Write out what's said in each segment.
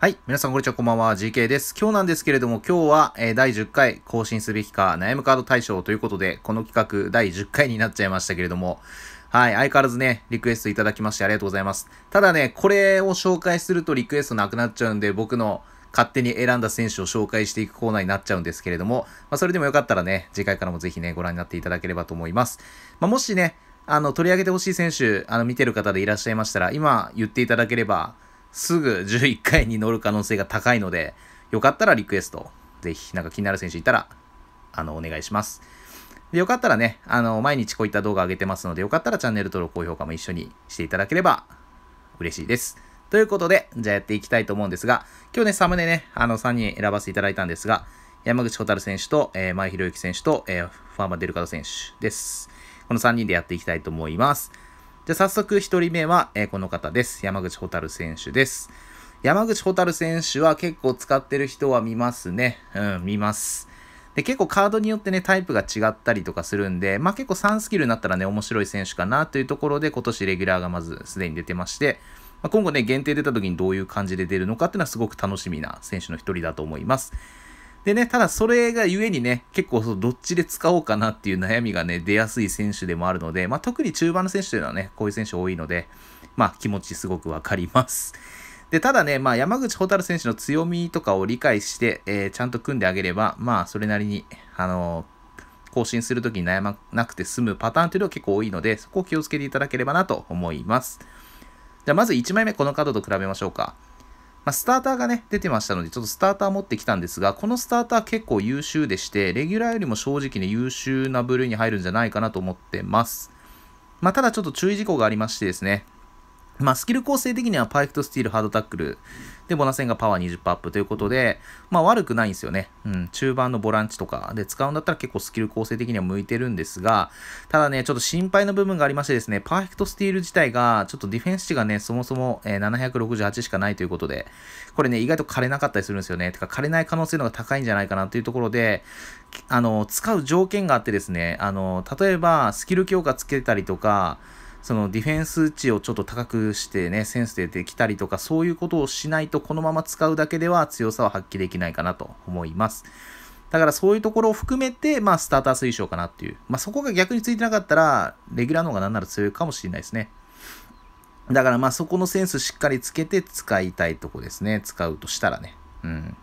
はい。皆さん、こんにちは。こんばんは。GK です。今日なんですけれども、今日は、えー、第10回更新すべきか悩むカード対象ということで、この企画第10回になっちゃいましたけれども、はい。相変わらずね、リクエストいただきましてありがとうございます。ただね、これを紹介するとリクエストなくなっちゃうんで、僕の勝手に選んだ選手を紹介していくコーナーになっちゃうんですけれども、まあ、それでもよかったらね、次回からもぜひね、ご覧になっていただければと思います。まあ、もしね、あの、取り上げてほしい選手、あの、見てる方でいらっしゃいましたら、今言っていただければ、すぐ11回に乗る可能性が高いので、よかったらリクエスト、ぜひ、なんか気になる選手いたら、あの、お願いします。で、よかったらね、あの、毎日こういった動画上げてますので、よかったらチャンネル登録、高評価も一緒にしていただければ嬉しいです。ということで、じゃあやっていきたいと思うんですが、今日ね、サムネね、あの、3人選ばせていただいたんですが、山口蛍選手と、えー、前広之選手と、えー、ファーマデルカド選手です。この3人でやっていきたいと思います。じ早速1人目は、えー、この方です。山口蛍選手です。山口蛍選手は結構使ってる人は見ますね。うん、見ます。で、結構カードによってね、タイプが違ったりとかするんで、まあ結構3スキルになったらね、面白い選手かなというところで、今年レギュラーがまずすでに出てまして、まあ、今後ね、限定出た時にどういう感じで出るのかっていうのはすごく楽しみな選手の一人だと思います。でね、ただそれがゆえにね、結構そのどっちで使おうかなっていう悩みがね、出やすい選手でもあるので、まあ、特に中盤の選手というのはね、こういう選手多いので、まあ、気持ちすごくわかります。で、ただね、まあ、山口蛍選手の強みとかを理解して、えー、ちゃんと組んであげれば、まあ、それなりに、あのー、更新するときに悩まなくて済むパターンというのは結構多いので、そこを気をつけていただければなと思います。じゃあ、まず1枚目、このカードと比べましょうか。まあ、スターターがね、出てましたので、ちょっとスターター持ってきたんですが、このスターター結構優秀でして、レギュラーよりも正直ね、優秀な部類に入るんじゃないかなと思ってます。まあ、ただちょっと注意事項がありましてですね、まあ、スキル構成的にはパーフェクトスティール、ハードタックル。で、ボナセンがパワー20%アップということで、まあ悪くないんですよね。うん、中盤のボランチとかで使うんだったら結構スキル構成的には向いてるんですが、ただね、ちょっと心配な部分がありましてですね、パーフェクトスティール自体が、ちょっとディフェンス値がね、そもそも、え768しかないということで、これね、意外と枯れなかったりするんですよね。てか枯れない可能性の方が高いんじゃないかなというところで、あの、使う条件があってですね、あの、例えばスキル強化つけたりとか、そのディフェンス値をちょっと高くしてね、センスでできたりとか、そういうことをしないと、このまま使うだけでは強さは発揮できないかなと思います。だからそういうところを含めて、まあ、スターター推奨かなっていう。まあ、そこが逆についてなかったら、レギュラーの方がなんなら強いかもしれないですね。だからまあそこのセンスしっかりつけて使いたいとこですね。使うとしたらね。うん。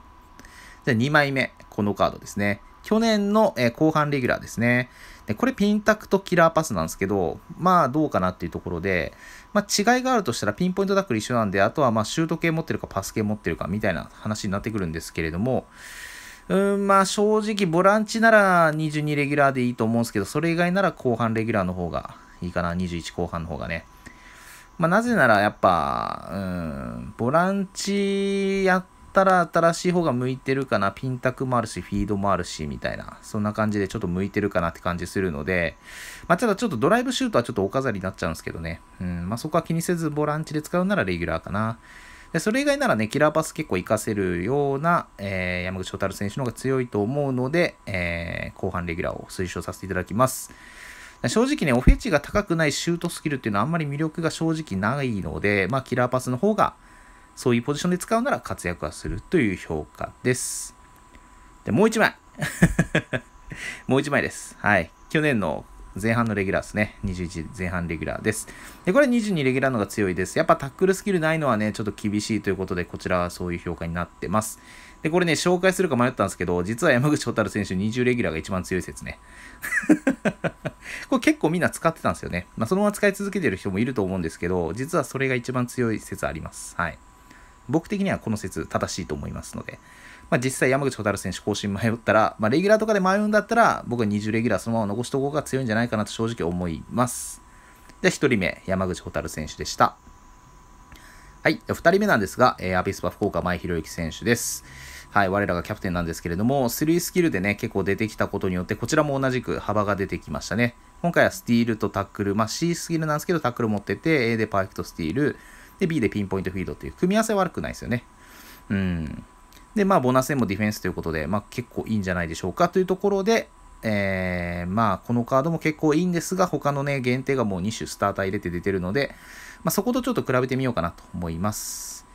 じゃあ2枚目、このカードですね。去年の後半レギュラーですね。で、これピンタクとキラーパスなんですけど、まあどうかなっていうところで、まあ違いがあるとしたらピンポイントタックル一緒なんで、あとはまあシュート系持ってるかパス系持ってるかみたいな話になってくるんですけれども、うん、まあ正直ボランチなら22レギュラーでいいと思うんですけど、それ以外なら後半レギュラーの方がいいかな、21後半の方がね。まあなぜならやっぱ、うん、ボランチやってったら新しい方が向いてるかな、ピンタクもあるし、フィードもあるし、みたいな、そんな感じでちょっと向いてるかなって感じするので、まあ、ただちょっとドライブシュートはちょっとお飾りになっちゃうんですけどね、うん、まあ、そこは気にせずボランチで使うならレギュラーかな。でそれ以外ならね、キラーパス結構活かせるような、えー、山口蛍選手の方が強いと思うので、えー、後半レギュラーを推奨させていただきます。正直ね、オフェチが高くないシュートスキルっていうのはあんまり魅力が正直ないので、まあ、キラーパスの方が、そういうポジションで使うなら活躍はするという評価です。で、もう一枚 もう一枚です。はい。去年の前半のレギュラーですね。21前半レギュラーです。で、これ22レギュラーのが強いです。やっぱタックルスキルないのはね、ちょっと厳しいということで、こちらはそういう評価になってます。で、これね、紹介するか迷ったんですけど、実は山口蛍選手20レギュラーが一番強い説ね。これ結構みんな使ってたんですよね。まあ、そのまま使い続けてる人もいると思うんですけど、実はそれが一番強い説あります。はい。僕的にはこの説正しいと思いますので、まあ、実際山口蛍選手更新迷ったら、まあ、レギュラーとかで迷うんだったら、僕は20レギュラーそのまま残しておこうが強いんじゃないかなと正直思います。で、1人目、山口蛍選手でした。はい、2人目なんですが、えー、アビスパ福岡前広之選手です。はい、我らがキャプテンなんですけれども、スリースキルでね、結構出てきたことによって、こちらも同じく幅が出てきましたね。今回はスティールとタックル、まあ C スキルなんですけど、タックル持ってて、A でパーフェクトスティール、で、B でピンポイントフィードっていう組み合わせ悪くないですよね。うん。で、まあ、ボナスもディフェンスということで、まあ、結構いいんじゃないでしょうかというところで、えー、まあ、このカードも結構いいんですが、他のね、限定がもう2種スターター入れて出てるので、まあ、そことちょっと比べてみようかなと思います。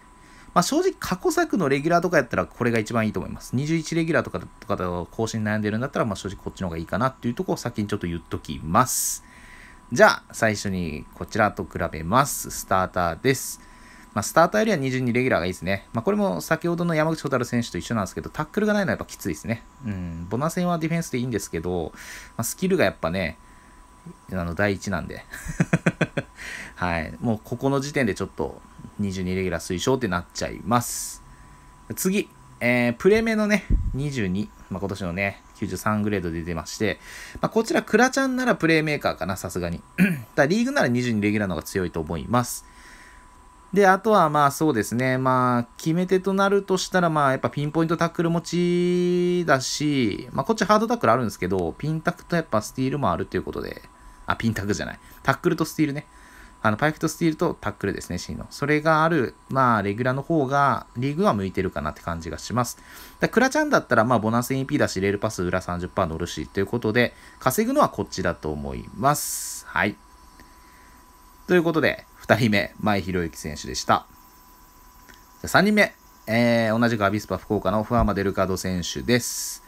まあ、正直、過去作のレギュラーとかやったら、これが一番いいと思います。21レギュラーとかとか更新悩んでるんだったら、まあ、正直こっちの方がいいかなっていうところを先にちょっと言っときます。じゃあ、最初にこちらと比べます。スターターです。まあ、スターターよりは22レギュラーがいいですね。まあ、これも先ほどの山口蛍選手と一緒なんですけど、タックルがないのはやっぱきついですね。うん、ボナ戦はディフェンスでいいんですけど、まあ、スキルがやっぱね、あの、第一なんで。はい。もうここの時点でちょっと22レギュラー推奨ってなっちゃいます。次。えー、プレメのね、22、まあ、今年のね、93グレードで出てまして、まあ、こちら、クラちゃんならプレイメーカーかな、さすがに。だリーグなら22レギュラーの方が強いと思います。で、あとはまあそうですね、まあ決め手となるとしたら、まあやっぱピンポイントタックル持ちだし、まあこっちハードタックルあるんですけど、ピンタクとやっぱスティールもあるということで、あ、ピンタクじゃない。タックルとスティールね。あのパイプとスティールとタックルですね、C の。それがある、まあ、レギュラーの方が、リーグは向いてるかなって感じがします。だクラちゃんだったら、まあ、ボナス EP だし、レールパス裏30%乗るし、ということで、稼ぐのはこっちだと思います。はい。ということで、2人目、前広之選手でした。3人目、えー、同じくアビスパ福岡のファーマ・デルカード選手です。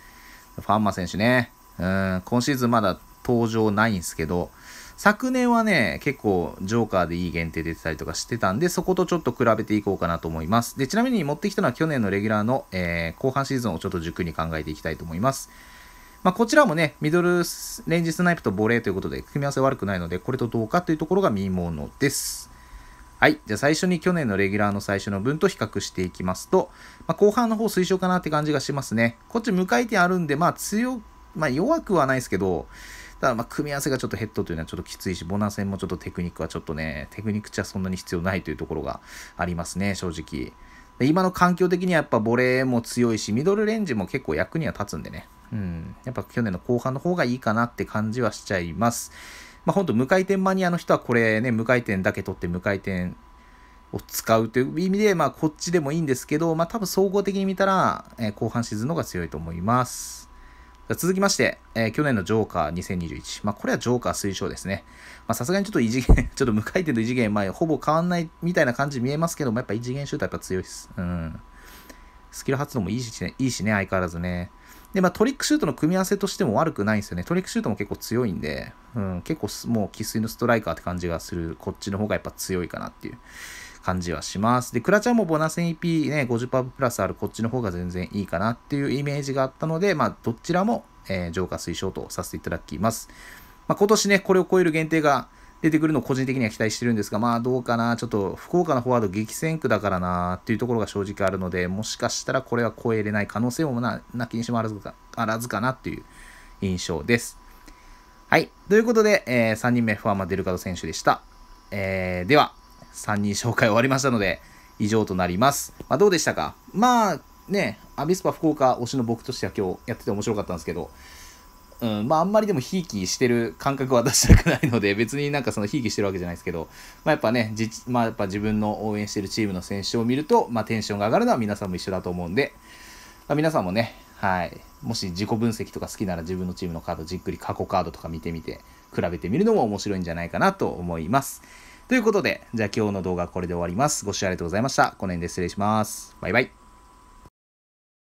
ファーマ選手ね、うん、今シーズンまだ登場ないんですけど、昨年はね、結構ジョーカーでいい限定出てたりとかしてたんで、そことちょっと比べていこうかなと思います。で、ちなみに持ってきたのは去年のレギュラーの、えー、後半シーズンをちょっと軸に考えていきたいと思います。まあ、こちらもね、ミドルレンジスナイプとボレーということで、組み合わせ悪くないので、これとどうかというところが見ものです。はい。じゃあ最初に去年のレギュラーの最初の分と比較していきますと、まあ、後半の方推奨かなって感じがしますね。こっちかい点あるんで、まあ強、まあ弱くはないですけど、ただ、ま組み合わせがちょっとヘッドというのはちょっときついし、ボナー戦もちょっとテクニックはちょっとね、テクニック値はそんなに必要ないというところがありますね、正直。今の環境的にはやっぱボレーも強いし、ミドルレンジも結構役には立つんでね。うん。やっぱ去年の後半の方がいいかなって感じはしちゃいます。まあ、ほんと無回転マニアの人はこれね、無回転だけ取って無回転を使うという意味で、まあ、こっちでもいいんですけど、まあ、多分総合的に見たら、えー、後半シーズンの方が強いと思います。続きまして、えー、去年のジョーカー2021。まあ、これはジョーカー推奨ですね。まさすがにちょっと異次元 ちょっと無回転と異次元、まあ、ほぼ変わんないみたいな感じ見えますけども、やっぱ異次元シュートはやっぱ強いです。うん。スキル発動もいいしね、いいしね、相変わらずね。で、まあ、トリックシュートの組み合わせとしても悪くないんですよね。トリックシュートも結構強いんで、うん、結構もう生粋のストライカーって感じがする、こっちの方がやっぱ強いかなっていう。感じはします。で、クラちゃんもボナス EP ね、50%プラスあるこっちの方が全然いいかなっていうイメージがあったので、まあ、どちらも、えー、浄化推奨とさせていただきます。まあ、今年ね、これを超える限定が出てくるのを個人的には期待してるんですが、まあどうかな、ちょっと福岡のフォワード激戦区だからなっていうところが正直あるので、もしかしたらこれは超えれない可能性もなきにしもあらずかあらずかなっていう印象です。はい。ということで、えー、3人目、フォアマ・デルカド選手でした。えー、では、3人紹介終わりましたので、以上となります。まあ、どうでしたかまあね、アビスパ福岡推しの僕としては今日やってて面白かったんですけど、うん、まああんまりでもひいきしてる感覚は出したくないので、別になんかそのひいきしてるわけじゃないですけど、まあやっぱね、じまあやっぱ自分の応援してるチームの選手を見ると、まあテンションが上がるのは皆さんも一緒だと思うんで、まあ、皆さんもね、はい、もし自己分析とか好きなら自分のチームのカードじっくり過去カードとか見てみて、比べてみるのも面白いんじゃないかなと思います。ということで、じゃあ今日の動画はこれで終わります。ご視聴ありがとうございました。この辺で失礼します。バイバイ。